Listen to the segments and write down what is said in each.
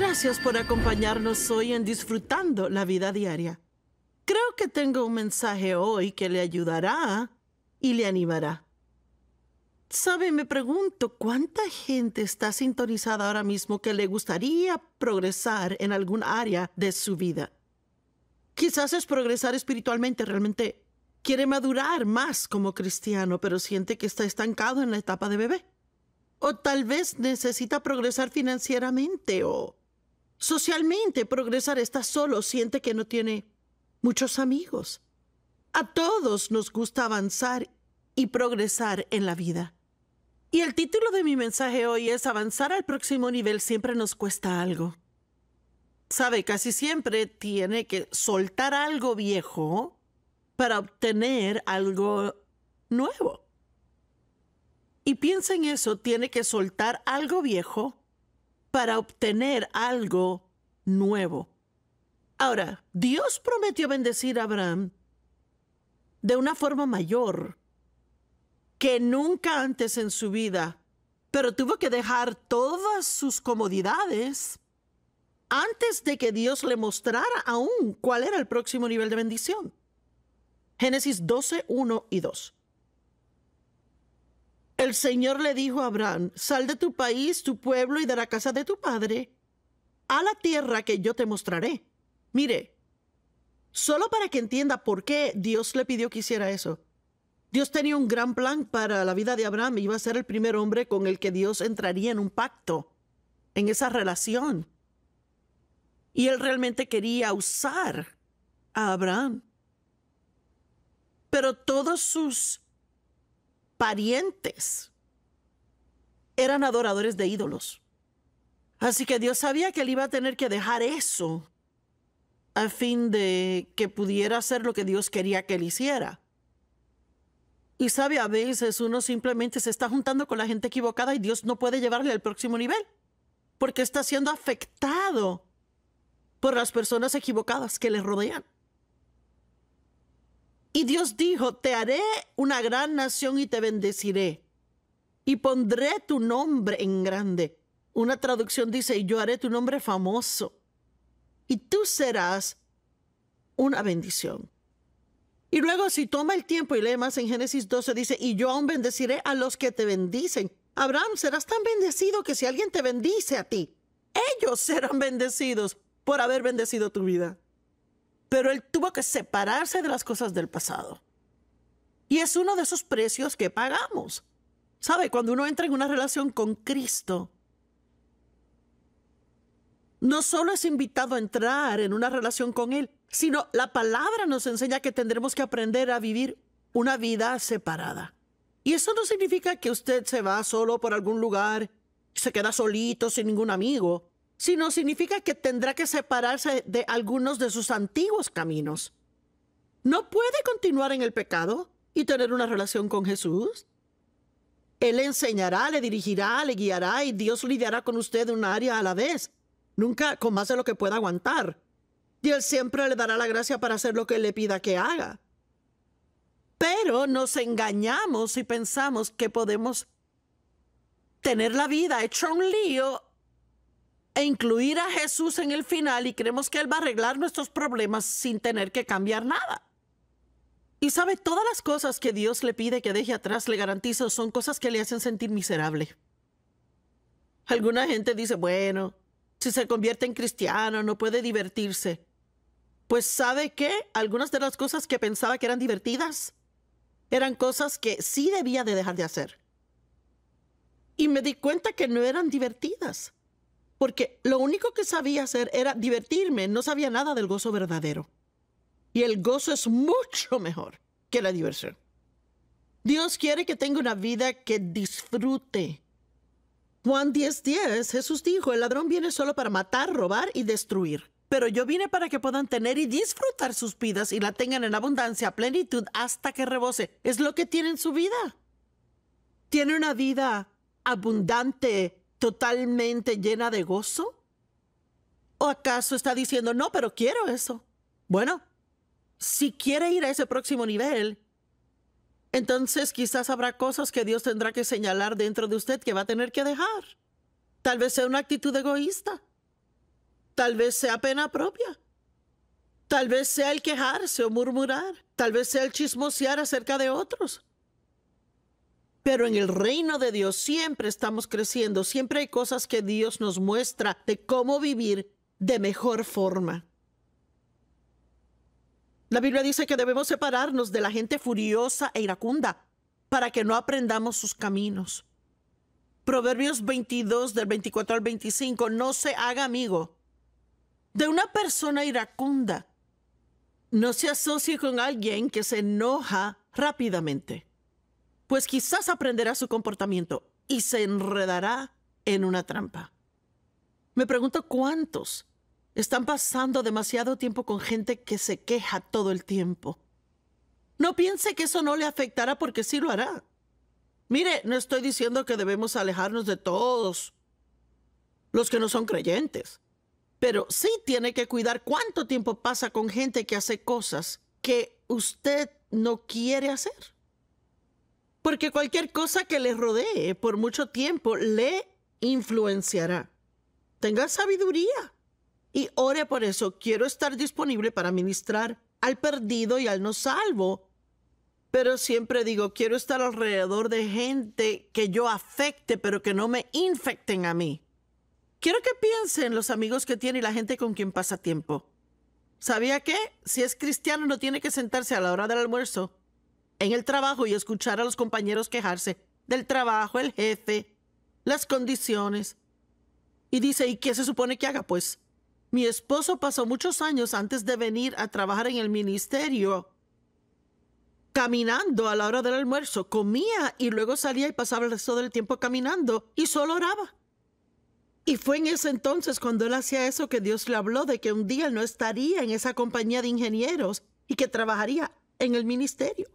Gracias por acompañarnos hoy en Disfrutando la Vida Diaria. Creo que tengo un mensaje hoy que le ayudará y le animará. Sabe, me pregunto cuánta gente está sintonizada ahora mismo que le gustaría progresar en algún área de su vida. Quizás es progresar espiritualmente, realmente quiere madurar más como cristiano, pero siente que está estancado en la etapa de bebé. O tal vez necesita progresar financieramente o Socialmente, progresar está solo, siente que no tiene muchos amigos. A todos nos gusta avanzar y progresar en la vida. Y el título de mi mensaje hoy es Avanzar al próximo nivel siempre nos cuesta algo. Sabe, casi siempre tiene que soltar algo viejo para obtener algo nuevo. Y piensa en eso, tiene que soltar algo viejo para obtener algo nuevo. Ahora, Dios prometió bendecir a Abraham de una forma mayor que nunca antes en su vida, pero tuvo que dejar todas sus comodidades antes de que Dios le mostrara aún cuál era el próximo nivel de bendición. Génesis 12, 1 y 2. El Señor le dijo a Abraham, sal de tu país, tu pueblo y de la casa de tu padre, a la tierra que yo te mostraré. Mire, solo para que entienda por qué Dios le pidió que hiciera eso. Dios tenía un gran plan para la vida de Abraham, iba a ser el primer hombre con el que Dios entraría en un pacto, en esa relación. Y él realmente quería usar a Abraham. Pero todos sus parientes eran adoradores de ídolos. Así que Dios sabía que él iba a tener que dejar eso a fin de que pudiera hacer lo que Dios quería que él hiciera. Y sabe, a veces uno simplemente se está juntando con la gente equivocada y Dios no puede llevarle al próximo nivel, porque está siendo afectado por las personas equivocadas que le rodean. Y Dios dijo, te haré una gran nación y te bendeciré. Y pondré tu nombre en grande. Una traducción dice, y yo haré tu nombre famoso. Y tú serás una bendición. Y luego si toma el tiempo y lee más en Génesis 12, dice, y yo aún bendeciré a los que te bendicen. Abraham, serás tan bendecido que si alguien te bendice a ti, ellos serán bendecidos por haber bendecido tu vida pero él tuvo que separarse de las cosas del pasado. Y es uno de esos precios que pagamos. ¿Sabe? Cuando uno entra en una relación con Cristo, no solo es invitado a entrar en una relación con Él, sino la palabra nos enseña que tendremos que aprender a vivir una vida separada. Y eso no significa que usted se va solo por algún lugar, se queda solito sin ningún amigo sino significa que tendrá que separarse de algunos de sus antiguos caminos. No puede continuar en el pecado y tener una relación con Jesús. Él le enseñará, le dirigirá, le guiará y Dios lidiará con usted en área a la vez, nunca con más de lo que pueda aguantar. Y Él siempre le dará la gracia para hacer lo que le pida que haga. Pero nos engañamos y pensamos que podemos tener la vida hecha un lío e incluir a Jesús en el final y creemos que Él va a arreglar nuestros problemas sin tener que cambiar nada. Y sabe, todas las cosas que Dios le pide que deje atrás, le garantizo, son cosas que le hacen sentir miserable. Alguna gente dice, bueno, si se convierte en cristiano no puede divertirse. Pues sabe que algunas de las cosas que pensaba que eran divertidas eran cosas que sí debía de dejar de hacer. Y me di cuenta que no eran divertidas porque lo único que sabía hacer era divertirme, no sabía nada del gozo verdadero. Y el gozo es mucho mejor que la diversión. Dios quiere que tenga una vida que disfrute. Juan 10:10, 10, Jesús dijo, el ladrón viene solo para matar, robar y destruir. Pero yo vine para que puedan tener y disfrutar sus vidas y la tengan en abundancia, plenitud, hasta que rebose. Es lo que tiene en su vida. Tiene una vida abundante, totalmente llena de gozo? ¿O acaso está diciendo, no, pero quiero eso? Bueno, si quiere ir a ese próximo nivel, entonces quizás habrá cosas que Dios tendrá que señalar dentro de usted que va a tener que dejar. Tal vez sea una actitud egoísta. Tal vez sea pena propia. Tal vez sea el quejarse o murmurar. Tal vez sea el chismosear acerca de otros. Pero en el reino de Dios siempre estamos creciendo, siempre hay cosas que Dios nos muestra de cómo vivir de mejor forma. La Biblia dice que debemos separarnos de la gente furiosa e iracunda para que no aprendamos sus caminos. Proverbios 22 del 24 al 25, no se haga amigo de una persona iracunda. No se asocie con alguien que se enoja rápidamente pues quizás aprenderá su comportamiento y se enredará en una trampa. Me pregunto cuántos están pasando demasiado tiempo con gente que se queja todo el tiempo. No piense que eso no le afectará porque sí lo hará. Mire, no estoy diciendo que debemos alejarnos de todos los que no son creyentes, pero sí tiene que cuidar cuánto tiempo pasa con gente que hace cosas que usted no quiere hacer. Porque cualquier cosa que le rodee por mucho tiempo le influenciará. Tenga sabiduría y ore por eso. Quiero estar disponible para ministrar al perdido y al no salvo. Pero siempre digo, quiero estar alrededor de gente que yo afecte, pero que no me infecten a mí. Quiero que piensen los amigos que tiene y la gente con quien pasa tiempo. ¿Sabía que si es cristiano no tiene que sentarse a la hora del almuerzo en el trabajo y escuchar a los compañeros quejarse del trabajo, el jefe, las condiciones. Y dice, ¿y qué se supone que haga? Pues mi esposo pasó muchos años antes de venir a trabajar en el ministerio, caminando a la hora del almuerzo, comía y luego salía y pasaba el resto del tiempo caminando y solo oraba. Y fue en ese entonces cuando él hacía eso que Dios le habló de que un día él no estaría en esa compañía de ingenieros y que trabajaría en el ministerio.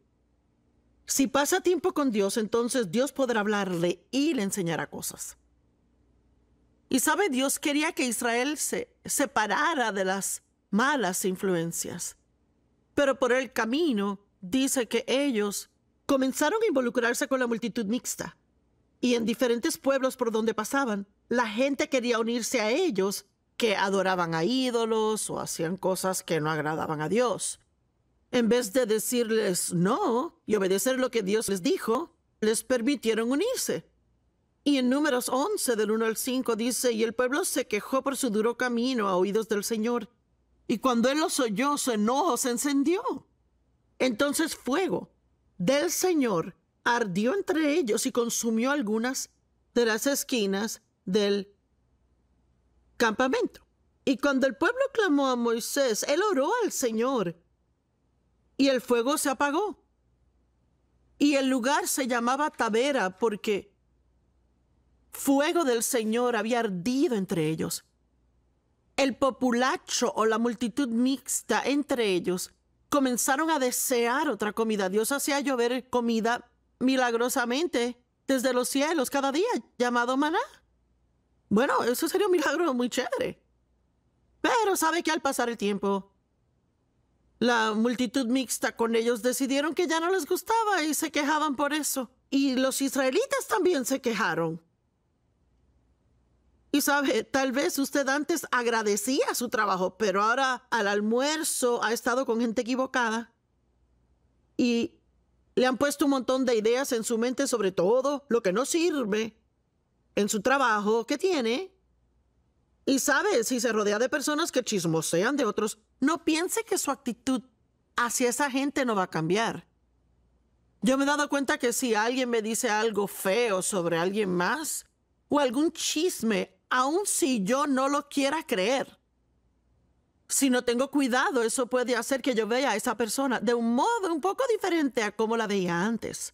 Si pasa tiempo con Dios, entonces Dios podrá hablarle y le enseñará cosas. Y sabe, Dios quería que Israel se separara de las malas influencias. Pero por el camino dice que ellos comenzaron a involucrarse con la multitud mixta. Y en diferentes pueblos por donde pasaban, la gente quería unirse a ellos que adoraban a ídolos o hacían cosas que no agradaban a Dios. En vez de decirles no y obedecer lo que Dios les dijo, les permitieron unirse. Y en números 11 del 1 al 5 dice, y el pueblo se quejó por su duro camino a oídos del Señor. Y cuando él los oyó, su enojo se encendió. Entonces fuego del Señor ardió entre ellos y consumió algunas de las esquinas del campamento. Y cuando el pueblo clamó a Moisés, él oró al Señor y el fuego se apagó. Y el lugar se llamaba Tavera porque fuego del Señor había ardido entre ellos. El populacho o la multitud mixta entre ellos comenzaron a desear otra comida. Dios hacía llover comida milagrosamente desde los cielos cada día, llamado maná. Bueno, eso sería un milagro muy chévere. Pero sabe que al pasar el tiempo, la multitud mixta con ellos decidieron que ya no les gustaba y se quejaban por eso. Y los israelitas también se quejaron. Y sabe, tal vez usted antes agradecía su trabajo, pero ahora al almuerzo ha estado con gente equivocada. Y le han puesto un montón de ideas en su mente sobre todo lo que no sirve en su trabajo que tiene. Y sabe, si se rodea de personas que chismosean de otros, no piense que su actitud hacia esa gente no va a cambiar. Yo me he dado cuenta que si alguien me dice algo feo sobre alguien más o algún chisme, aun si yo no lo quiera creer, si no tengo cuidado, eso puede hacer que yo vea a esa persona de un modo un poco diferente a como la veía antes.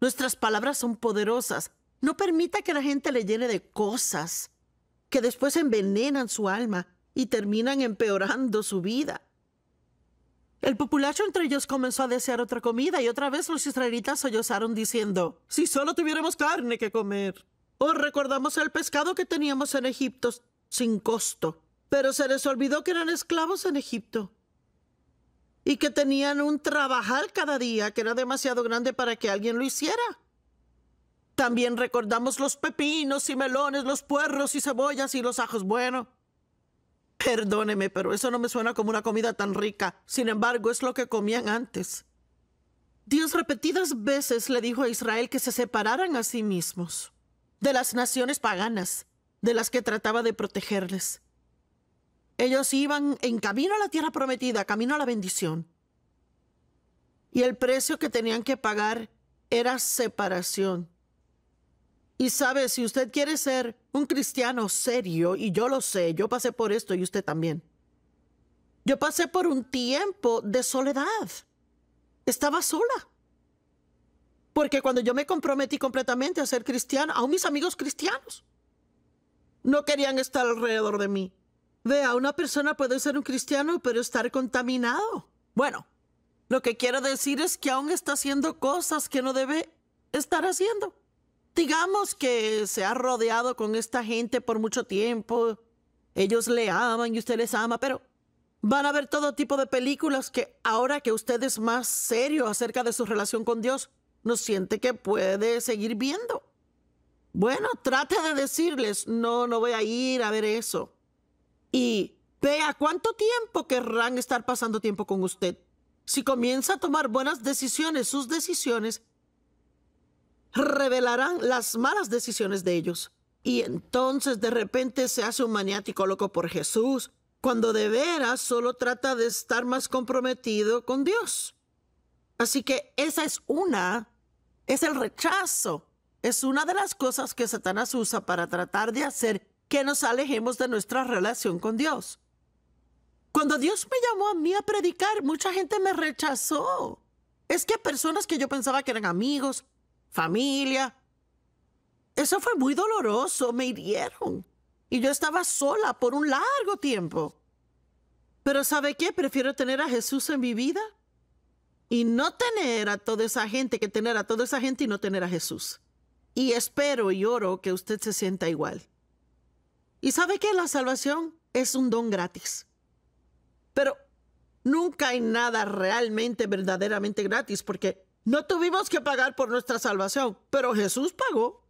Nuestras palabras son poderosas. No permita que la gente le llene de cosas que después envenenan su alma y terminan empeorando su vida. El populacho entre ellos comenzó a desear otra comida y otra vez los israelitas sollozaron diciendo, si solo tuviéramos carne que comer. O recordamos el pescado que teníamos en Egipto sin costo, pero se les olvidó que eran esclavos en Egipto y que tenían un trabajar cada día que era demasiado grande para que alguien lo hiciera. También recordamos los pepinos y melones, los puerros y cebollas y los ajos. Bueno, Perdóneme, pero eso no me suena como una comida tan rica. Sin embargo, es lo que comían antes. Dios repetidas veces le dijo a Israel que se separaran a sí mismos, de las naciones paganas, de las que trataba de protegerles. Ellos iban en camino a la tierra prometida, camino a la bendición. Y el precio que tenían que pagar era separación. Y sabe, si usted quiere ser un cristiano serio, y yo lo sé, yo pasé por esto y usted también. Yo pasé por un tiempo de soledad. Estaba sola. Porque cuando yo me comprometí completamente a ser cristiano, aún mis amigos cristianos no querían estar alrededor de mí. Vea, una persona puede ser un cristiano, pero estar contaminado. Bueno, lo que quiero decir es que aún está haciendo cosas que no debe estar haciendo digamos que se ha rodeado con esta gente por mucho tiempo. Ellos le aman y usted les ama, pero van a ver todo tipo de películas que ahora que usted es más serio acerca de su relación con Dios, no siente que puede seguir viendo. Bueno, trate de decirles, no, no voy a ir a ver eso. Y vea cuánto tiempo querrán estar pasando tiempo con usted. Si comienza a tomar buenas decisiones, sus decisiones revelarán las malas decisiones de ellos. Y entonces de repente se hace un maniático loco por Jesús, cuando de veras solo trata de estar más comprometido con Dios. Así que esa es una, es el rechazo. Es una de las cosas que Satanás usa para tratar de hacer que nos alejemos de nuestra relación con Dios. Cuando Dios me llamó a mí a predicar, mucha gente me rechazó. Es que personas que yo pensaba que eran amigos, familia. Eso fue muy doloroso, me hirieron. Y yo estaba sola por un largo tiempo. Pero ¿sabe qué? Prefiero tener a Jesús en mi vida y no tener a toda esa gente que tener a toda esa gente y no tener a Jesús. Y espero y oro que usted se sienta igual. ¿Y sabe qué? La salvación es un don gratis. Pero nunca hay nada realmente, verdaderamente gratis, porque no tuvimos que pagar por nuestra salvación, pero Jesús pagó.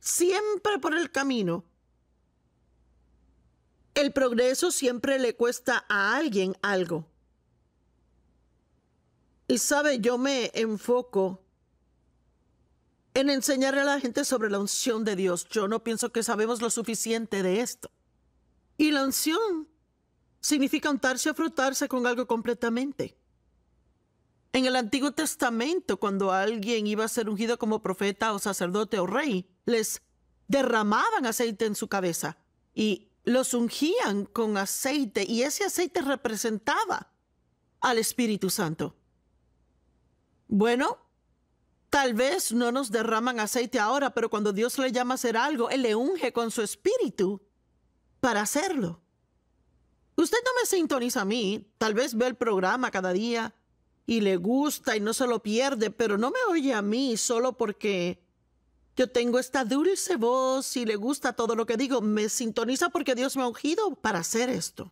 Siempre por el camino. El progreso siempre le cuesta a alguien algo. Y sabe, yo me enfoco en enseñarle a la gente sobre la unción de Dios. Yo no pienso que sabemos lo suficiente de esto. Y la unción significa untarse o frotarse con algo completamente. En el Antiguo Testamento, cuando alguien iba a ser ungido como profeta o sacerdote o rey, les derramaban aceite en su cabeza y los ungían con aceite y ese aceite representaba al Espíritu Santo. Bueno, tal vez no nos derraman aceite ahora, pero cuando Dios le llama a hacer algo, Él le unge con su Espíritu para hacerlo. Usted no me sintoniza a mí, tal vez ve el programa cada día, y le gusta y no se lo pierde, pero no me oye a mí solo porque yo tengo esta dulce voz y le gusta todo lo que digo. Me sintoniza porque Dios me ha ungido para hacer esto.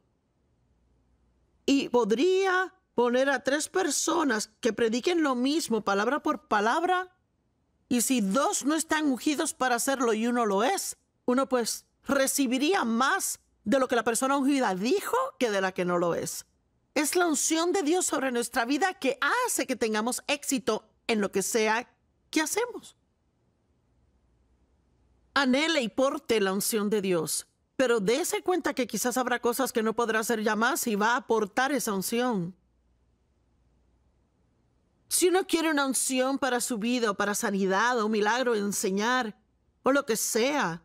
Y podría poner a tres personas que prediquen lo mismo, palabra por palabra, y si dos no están ungidos para hacerlo y uno lo es, uno pues recibiría más de lo que la persona ungida dijo que de la que no lo es. Es la unción de Dios sobre nuestra vida que hace que tengamos éxito en lo que sea que hacemos. Anhele y porte la unción de Dios, pero dése cuenta que quizás habrá cosas que no podrá hacer ya más y va a aportar esa unción. Si uno quiere una unción para su vida o para sanidad o un milagro, enseñar o lo que sea,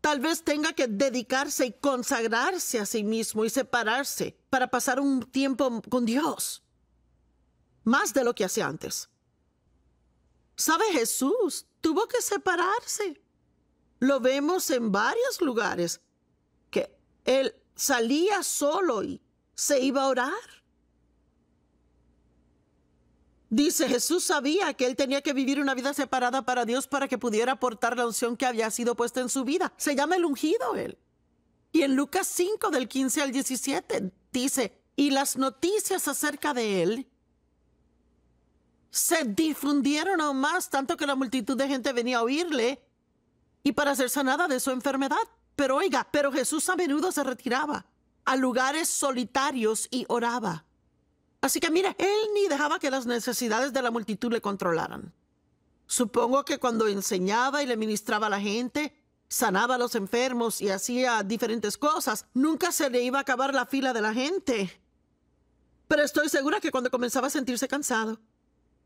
tal vez tenga que dedicarse y consagrarse a sí mismo y separarse para pasar un tiempo con Dios, más de lo que hacía antes. ¿Sabe Jesús? Tuvo que separarse. Lo vemos en varios lugares, que él salía solo y se iba a orar. Dice, Jesús sabía que él tenía que vivir una vida separada para Dios para que pudiera aportar la unción que había sido puesta en su vida. Se llama el ungido él. Y en Lucas 5 del 15 al 17 dice, y las noticias acerca de él se difundieron aún más, tanto que la multitud de gente venía a oírle y para ser sanada de su enfermedad. Pero oiga, pero Jesús a menudo se retiraba a lugares solitarios y oraba. Así que mira, él ni dejaba que las necesidades de la multitud le controlaran. Supongo que cuando enseñaba y le ministraba a la gente, sanaba a los enfermos y hacía diferentes cosas, nunca se le iba a acabar la fila de la gente. Pero estoy segura que cuando comenzaba a sentirse cansado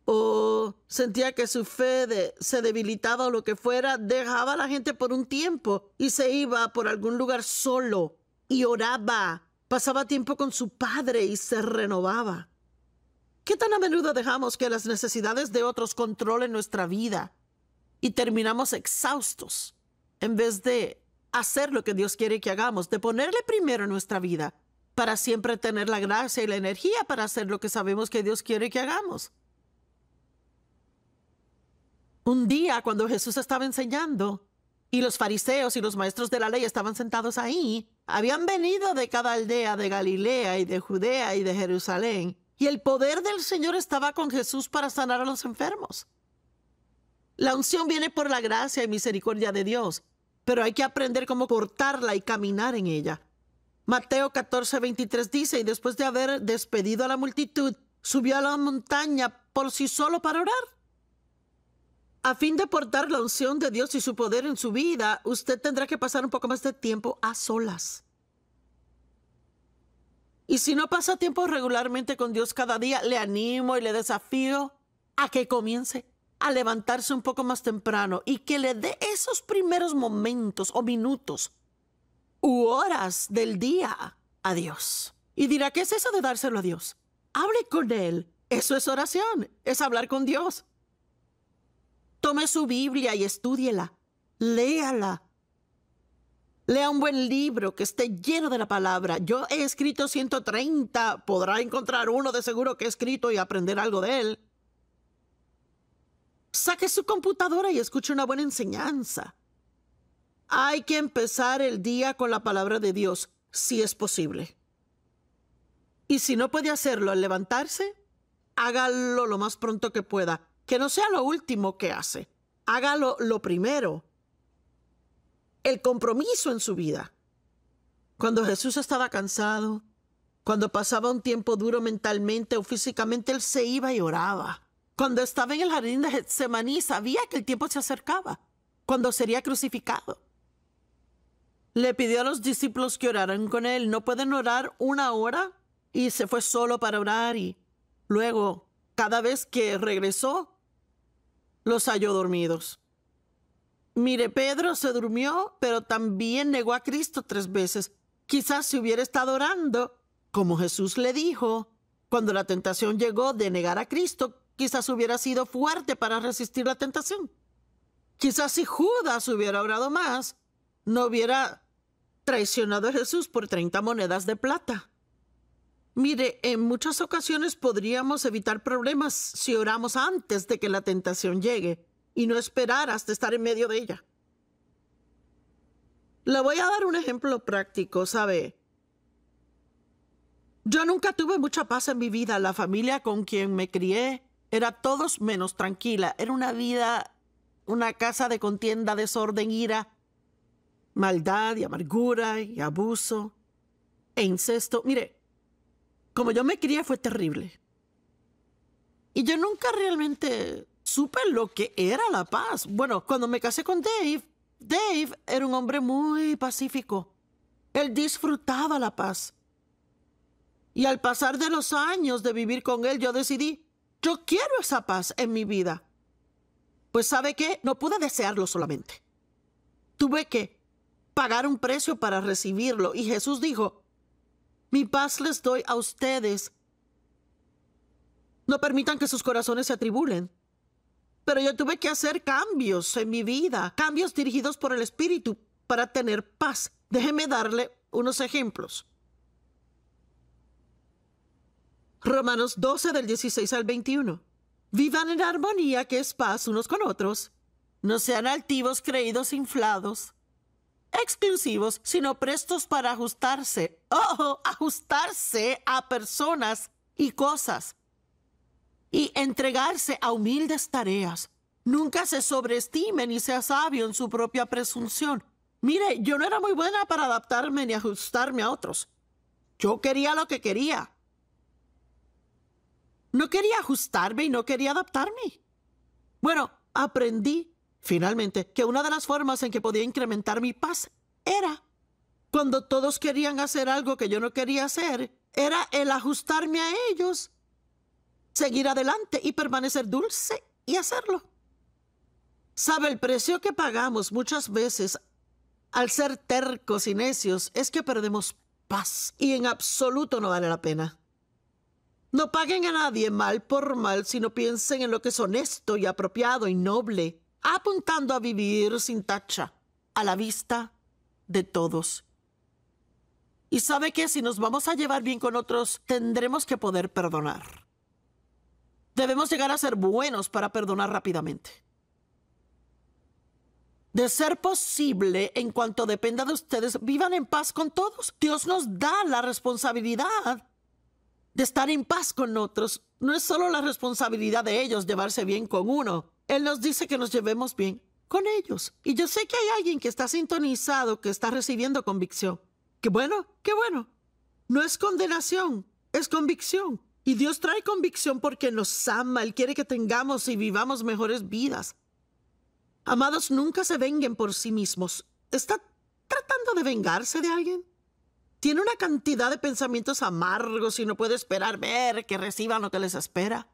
o sentía que su fe se debilitaba o lo que fuera, dejaba a la gente por un tiempo y se iba por algún lugar solo y oraba, pasaba tiempo con su padre y se renovaba. ¿Qué tan a menudo dejamos que las necesidades de otros controlen nuestra vida y terminamos exhaustos? en vez de hacer lo que Dios quiere que hagamos, de ponerle primero en nuestra vida, para siempre tener la gracia y la energía para hacer lo que sabemos que Dios quiere que hagamos. Un día cuando Jesús estaba enseñando y los fariseos y los maestros de la ley estaban sentados ahí, habían venido de cada aldea de Galilea y de Judea y de Jerusalén, y el poder del Señor estaba con Jesús para sanar a los enfermos. La unción viene por la gracia y misericordia de Dios, pero hay que aprender cómo cortarla y caminar en ella. Mateo 14, 23 dice, y después de haber despedido a la multitud, subió a la montaña por sí solo para orar. A fin de portar la unción de Dios y su poder en su vida, usted tendrá que pasar un poco más de tiempo a solas. Y si no pasa tiempo regularmente con Dios cada día, le animo y le desafío a que comience a levantarse un poco más temprano y que le dé esos primeros momentos o minutos u horas del día a Dios. Y dirá, ¿qué es eso de dárselo a Dios? Hable con Él. Eso es oración, es hablar con Dios. Tome su Biblia y estúdiela, léala. Lea un buen libro que esté lleno de la palabra. Yo he escrito 130, podrá encontrar uno de seguro que he escrito y aprender algo de él. Saque su computadora y escuche una buena enseñanza. Hay que empezar el día con la palabra de Dios, si es posible. Y si no puede hacerlo al levantarse, hágalo lo más pronto que pueda, que no sea lo último que hace. Hágalo lo primero. El compromiso en su vida. Cuando Jesús estaba cansado, cuando pasaba un tiempo duro mentalmente o físicamente, Él se iba y oraba. Cuando estaba en el jardín de Getsemaní sabía que el tiempo se acercaba, cuando sería crucificado. Le pidió a los discípulos que oraran con él. No pueden orar una hora y se fue solo para orar y luego, cada vez que regresó, los halló dormidos. Mire, Pedro se durmió, pero también negó a Cristo tres veces. Quizás si hubiera estado orando, como Jesús le dijo, cuando la tentación llegó de negar a Cristo, quizás hubiera sido fuerte para resistir la tentación. Quizás si Judas hubiera orado más, no hubiera traicionado a Jesús por 30 monedas de plata. Mire, en muchas ocasiones podríamos evitar problemas si oramos antes de que la tentación llegue y no esperar hasta estar en medio de ella. Le voy a dar un ejemplo práctico, ¿sabe? Yo nunca tuve mucha paz en mi vida. La familia con quien me crié era todos menos tranquila. Era una vida, una casa de contienda, desorden, ira, maldad y amargura y abuso e incesto. Mire, como yo me crié fue terrible. Y yo nunca realmente supe lo que era la paz. Bueno, cuando me casé con Dave, Dave era un hombre muy pacífico. Él disfrutaba la paz. Y al pasar de los años de vivir con él, yo decidí yo quiero esa paz en mi vida. Pues sabe qué, no pude desearlo solamente. Tuve que pagar un precio para recibirlo. Y Jesús dijo, mi paz les doy a ustedes. No permitan que sus corazones se atribulen. Pero yo tuve que hacer cambios en mi vida, cambios dirigidos por el Espíritu para tener paz. Déjeme darle unos ejemplos. Romanos 12 del 16 al 21. Vivan en armonía, que es paz unos con otros. No sean altivos, creídos, inflados, exclusivos, sino prestos para ajustarse. ¡Ojo! Ajustarse a personas y cosas. Y entregarse a humildes tareas. Nunca se sobreestimen y sea sabio en su propia presunción. Mire, yo no era muy buena para adaptarme ni ajustarme a otros. Yo quería lo que quería no quería ajustarme y no quería adaptarme. Bueno, aprendí, finalmente, que una de las formas en que podía incrementar mi paz era cuando todos querían hacer algo que yo no quería hacer, era el ajustarme a ellos, seguir adelante y permanecer dulce y hacerlo. Sabe, el precio que pagamos muchas veces al ser tercos y necios es que perdemos paz y en absoluto no vale la pena. No paguen a nadie mal por mal, sino piensen en lo que es honesto y apropiado y noble, apuntando a vivir sin tacha, a la vista de todos. Y sabe que si nos vamos a llevar bien con otros, tendremos que poder perdonar. Debemos llegar a ser buenos para perdonar rápidamente. De ser posible, en cuanto dependa de ustedes, vivan en paz con todos. Dios nos da la responsabilidad de estar en paz con otros. No es solo la responsabilidad de ellos llevarse bien con uno. Él nos dice que nos llevemos bien con ellos. Y yo sé que hay alguien que está sintonizado, que está recibiendo convicción. Qué bueno, qué bueno. No es condenación, es convicción. Y Dios trae convicción porque nos ama, Él quiere que tengamos y vivamos mejores vidas. Amados, nunca se venguen por sí mismos. ¿Está tratando de vengarse de alguien? Tiene una cantidad de pensamientos amargos y no puede esperar ver que reciban lo que les espera.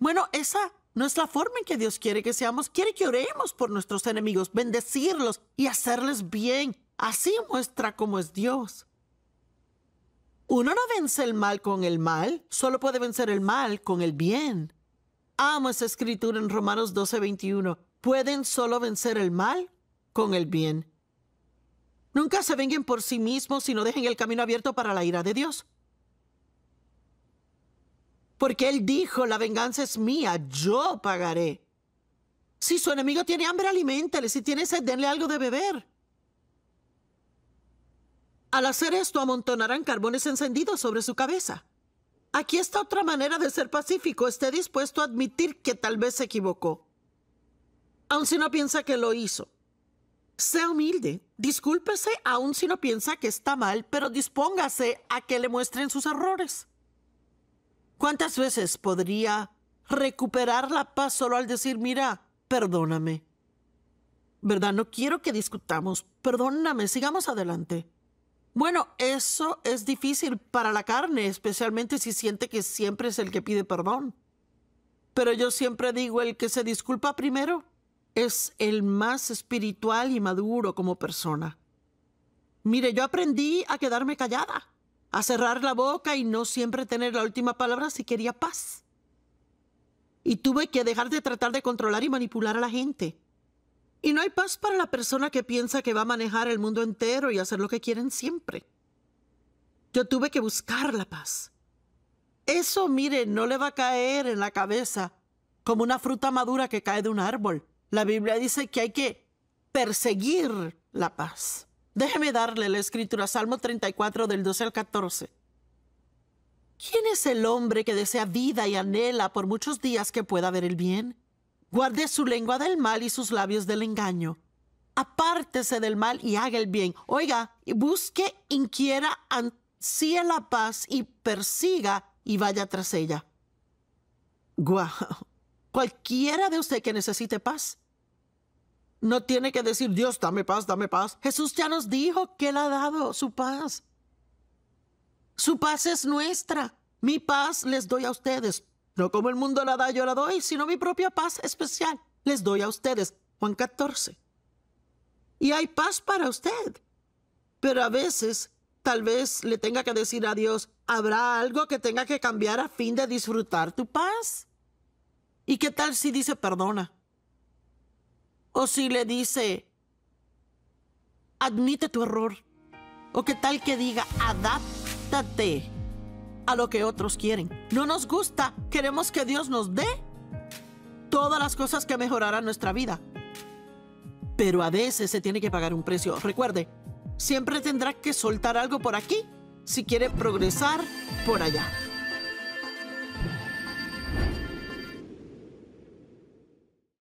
Bueno, esa no es la forma en que Dios quiere que seamos. Quiere que oremos por nuestros enemigos, bendecirlos y hacerles bien. Así muestra cómo es Dios. Uno no vence el mal con el mal, solo puede vencer el mal con el bien. Amo esa escritura en Romanos 12, 21. Pueden solo vencer el mal con el bien. Nunca se venguen por sí mismos, no dejen el camino abierto para la ira de Dios. Porque Él dijo, la venganza es mía, yo pagaré. Si su enemigo tiene hambre, aliméntale. Si tiene sed, denle algo de beber. Al hacer esto, amontonarán carbones encendidos sobre su cabeza. Aquí está otra manera de ser pacífico. Esté dispuesto a admitir que tal vez se equivocó. Aun si no piensa que lo hizo. Sea humilde, discúlpese aun si no piensa que está mal, pero dispóngase a que le muestren sus errores. ¿Cuántas veces podría recuperar la paz solo al decir, mira, perdóname? ¿Verdad? No quiero que discutamos. Perdóname, sigamos adelante. Bueno, eso es difícil para la carne, especialmente si siente que siempre es el que pide perdón. Pero yo siempre digo, el que se disculpa primero, es el más espiritual y maduro como persona. Mire, yo aprendí a quedarme callada, a cerrar la boca y no siempre tener la última palabra si quería paz. Y tuve que dejar de tratar de controlar y manipular a la gente. Y no hay paz para la persona que piensa que va a manejar el mundo entero y hacer lo que quieren siempre. Yo tuve que buscar la paz. Eso, mire, no le va a caer en la cabeza como una fruta madura que cae de un árbol. La Biblia dice que hay que perseguir la paz. Déjeme darle la escritura, Salmo 34 del 12 al 14. ¿Quién es el hombre que desea vida y anhela por muchos días que pueda ver el bien? Guarde su lengua del mal y sus labios del engaño. Apártese del mal y haga el bien. Oiga, busque, inquiera, ansía la paz y persiga y vaya tras ella. Guau. Cualquiera de usted que necesite paz. No tiene que decir, Dios, dame paz, dame paz. Jesús ya nos dijo que Él ha dado su paz. Su paz es nuestra. Mi paz les doy a ustedes. No como el mundo la da, yo la doy, sino mi propia paz especial les doy a ustedes. Juan 14. Y hay paz para usted. Pero a veces, tal vez le tenga que decir a Dios, ¿habrá algo que tenga que cambiar a fin de disfrutar tu paz? ¿Y qué tal si dice perdona? O si le dice, admite tu error. O qué tal que diga, adáptate a lo que otros quieren. No nos gusta, queremos que Dios nos dé todas las cosas que mejorarán nuestra vida. Pero a veces se tiene que pagar un precio. Recuerde, siempre tendrá que soltar algo por aquí si quiere progresar por allá.